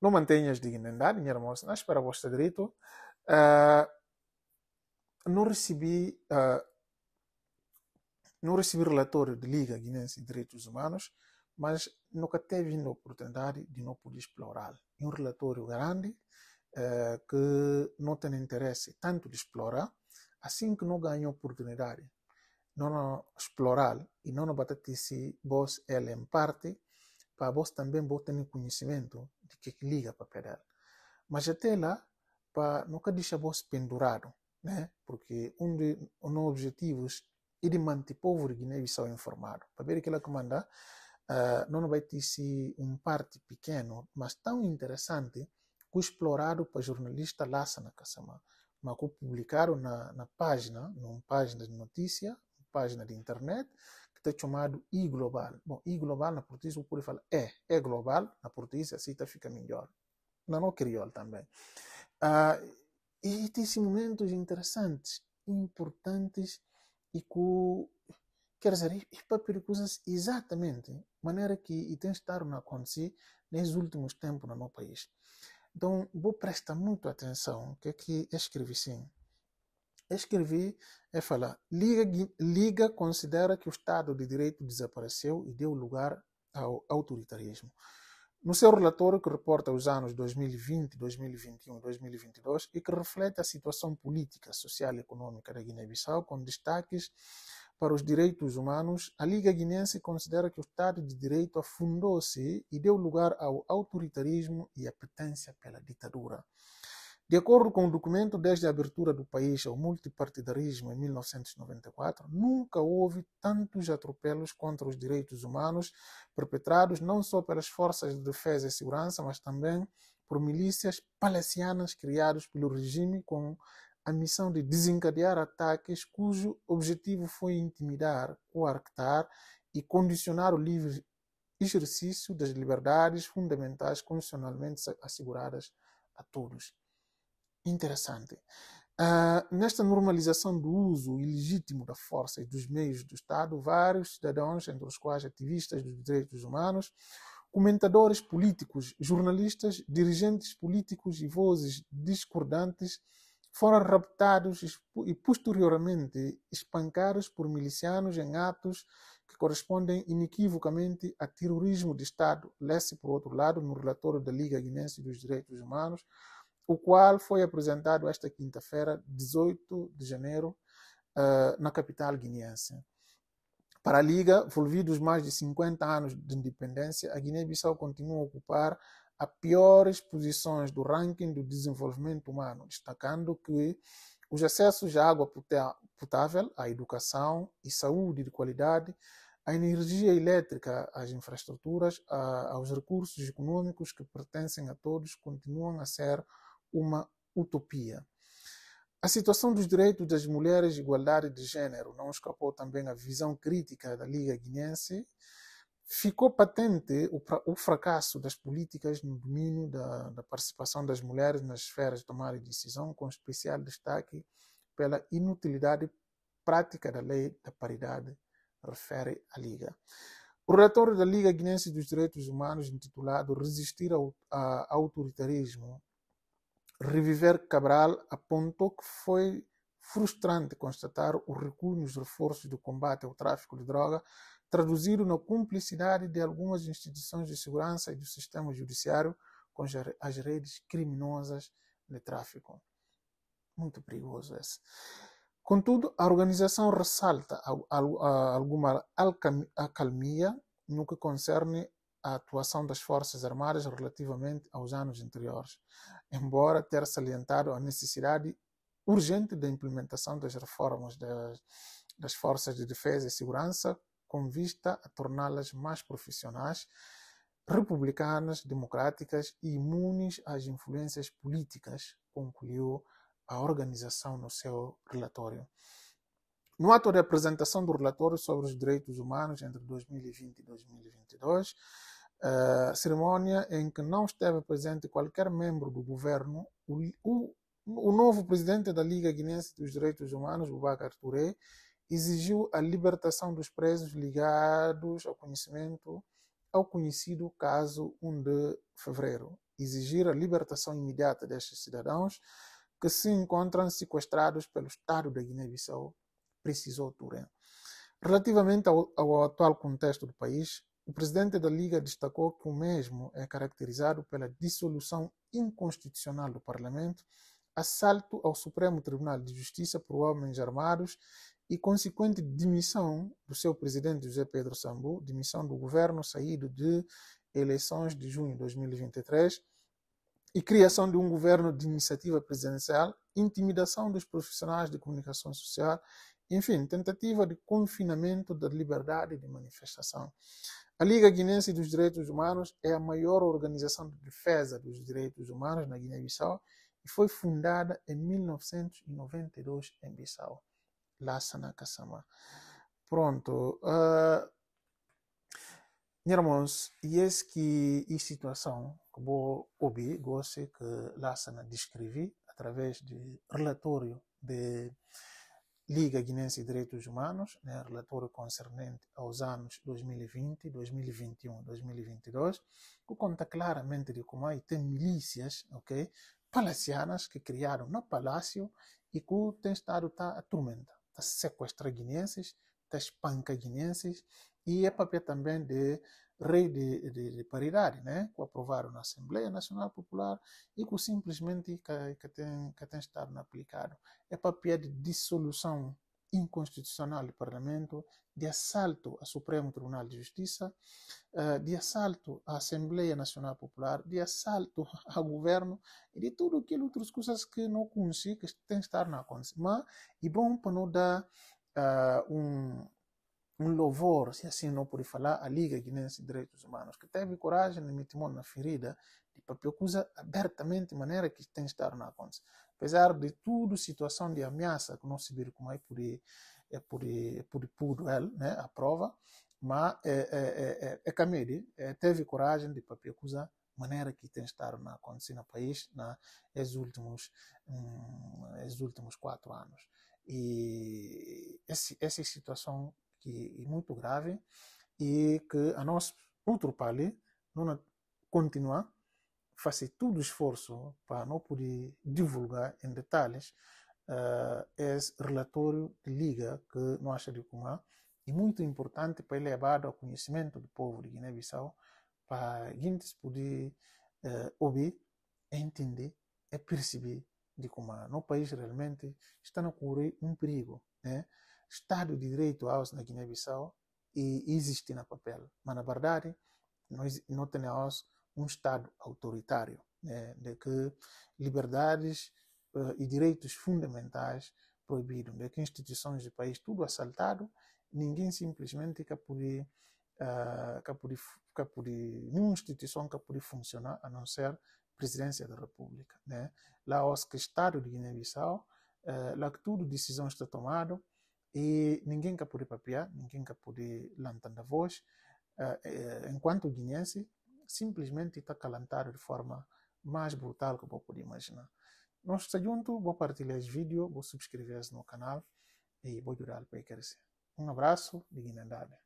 não mantenhas dignidade, minha irmã, não espera vosso direito. Uh, ah, não recebi uh, não recebi relatório de Liga Guinense de Direitos Humanos, mas nunca teve a oportunidade de não poder explorar. É um relatório grande uh, que não tem interesse tanto de explorar, assim que não ganha oportunidade, não, não explorar e não bater se vos ela em parte, para vos também vos ter conhecimento de que liga para pedal. Mas até lá, para nunca deixar você pendurado, né? Porque um dos objetivos é de manter o povo de Guiné-Bissau informado. Para ver que ela comanda, uh, eh, não vai ter se um parte pequeno, mas tão interessante, que explorado para jornalista Lassa na Caçamã. Mas que publicaram na, na página, numa página de notícia, página de internet, está chamado I global. Bom, I global na portuguesa eu posso falar E. E global na portuguesa assim tá fica melhor. Na no crioulo também. Ah, e tem momentos interessantes, importantes e que quer dizer, e para perigosas exatamente maneira que e tem estado a acontecer nesses últimos tempos no meu país. Então, vou prestar muito atenção que aqui é escrevi sim. Escrevi é falar. Liga, Liga considera que o Estado de Direito desapareceu e deu lugar ao autoritarismo. No seu relatório, que reporta os anos 2020, 2021 e 2022 e que reflete a situação política, social e econômica da Guiné-Bissau, com destaques para os direitos humanos, a Liga Guinense considera que o Estado de Direito afundou-se e deu lugar ao autoritarismo e à apetência pela ditadura. De acordo com o documento, desde a abertura do país ao multipartidarismo em 1994, nunca houve tantos atropelos contra os direitos humanos perpetrados não só pelas forças de defesa e segurança, mas também por milícias palestinas criadas pelo regime com a missão de desencadear ataques cujo objetivo foi intimidar, coartar e condicionar o livre exercício das liberdades fundamentais constitucionalmente asseguradas a todos. Interessante. Uh, nesta normalização do uso ilegítimo da força e dos meios do Estado, vários cidadãos, entre os quais ativistas dos direitos humanos, comentadores políticos, jornalistas, dirigentes políticos e vozes discordantes, foram raptados e posteriormente espancados por milicianos em atos que correspondem inequivocamente a terrorismo de Estado. Lê-se, por outro lado, no relatório da Liga Guinense dos Direitos Humanos, o qual foi apresentado esta quinta-feira, 18 de janeiro, uh, na capital guineense. Para a Liga, envolvidos mais de 50 anos de independência, a Guiné-Bissau continua a ocupar as piores posições do ranking do desenvolvimento humano, destacando que os acessos à água potável, à educação e saúde de qualidade, à energia elétrica, às infraestruturas, a, aos recursos econômicos que pertencem a todos, continuam a ser uma utopia. A situação dos direitos das mulheres e igualdade de gênero não escapou também à visão crítica da Liga Guinense. Ficou patente o, o fracasso das políticas no domínio da, da participação das mulheres nas esferas de tomada decisão, com especial destaque pela inutilidade prática da lei da paridade, refere a Liga. O relatório da Liga Guinense dos Direitos Humanos, intitulado Resistir ao, a, autoritarismo, Reviver Cabral apontou que foi frustrante constatar o recuo nos reforços do combate ao tráfico de droga, traduzido na cumplicidade de algumas instituições de segurança e do sistema judiciário com as redes criminosas de tráfico. Muito perigoso esse. Contudo, a organização ressalta alguma acalmia no que concerne a atuação das Forças Armadas relativamente aos anos anteriores, embora ter salientado a necessidade urgente da implementação das reformas das, das Forças de Defesa e Segurança com vista a torná-las mais profissionais, republicanas, democráticas e imunes às influências políticas, concluiu a organização no seu relatório. No ato de apresentação do relatório sobre os direitos humanos entre 2020 e 2022, eh, cerimónia em que não esteve presente qualquer membro do governo, o, o, o novo presidente da Liga Guinense dos Direitos Humanos, Boubacar Touré, exigiu a libertação dos presos ligados ao conhecimento ao conhecido caso 1 de fevereiro. Exigir a libertação imediata destes cidadãos que se encontram sequestrados pelo Estado da Guiné-Bissau, precisou Turan. Relativamente ao, ao, atual contexto do país, o presidente da Liga destacou que o mesmo é caracterizado pela dissolução inconstitucional do parlamento, assalto ao Supremo Tribunal de Justiça por homens armados e consequente demissão do seu presidente José Pedro Sambu, demissão do governo saído de eleições de junho de 2023 e criação de um governo de iniciativa presidencial, intimidação dos profissionais de comunicação social, enfim, tentativa de confinamento da liberdade de manifestação. A Liga Guinense dos Direitos Humanos é a maior organização de defesa dos direitos humanos na Guiné-Bissau e foi fundada em 1992 em Bissau, Lassana Kassama. Pronto. Uh, irmãos, e esse que a situação que vou ouvir, gosto que Lassana descrevi através de relatório de Liga Guinense de Direitos Humanos, né, relatório concernente aos anos 2020, 2021, 2022, que conta claramente de como aí tem milícias ok, palacianas que criaram no palácio e que tem estado a atormenta, está sequestrar guinenses, está espancar guinenses e é papel também de rei de, de, de, paridade, né? que aprovaram na Assembleia Nacional Popular e que simplesmente que, que, tem, que tem estado aplicado. É papel de dissolução inconstitucional do Parlamento, de assalto ao Supremo Tribunal de Justiça, eh, de assalto à Assembleia Nacional Popular, de assalto ao governo e de tudo aquilo, outras coisas que não conheci, que tem que estar na acontecer. Mas é bom para não dar uh, um um louvor, se assim não puder falar, à Liga Guinense de Direitos Humanos, que teve coragem de meter tomar na ferida de Papiocusa abertamente, de maneira que tem estado na conta. Apesar de tudo, situação de ameaça, que não se vira como é por, é por, é por, por ela, né, a prova, mas é, é, é, é é, teve coragem de Papiocusa maneira que tem estado na conta no país nos últimos, hum, mm, últimos quatro anos. E esse, essa situação que é muito grave e que a nós, outro pali não continuar fazer todo o esforço para não poder divulgar em detalhes uh, esse relatório de liga que nós recomendamos e muito importante para elevar o conhecimento do povo de Guiné-Bissau para gente poder uh, eh, ouvir, entender e perceber de como no país realmente está a ocorrer um perigo, né? Estado de Direito há na Guiné-Bissau e existe na papel, mas na verdade nós não temos um Estado autoritário, né, de que liberdades uh, e direitos fundamentais proibidos, de que instituições do país tudo assaltado, ninguém simplesmente que uh, que poder, nenhuma instituição que funcionar a não ser presidência da República, né? Lá o Estado de Guiné-Bissau, uh, lá que tudo decisão está tomada e ninguém quer poder papiar, ninguém quer poder lantar a voz, uh, enquanto guinense, simplesmente está calantar de forma mais brutal que vou poder imaginar. Nós estamos junto, vou partilhar esse vídeo, vou subscrever-se no canal e vou ajudar a crescer. Um abraço, dignidade.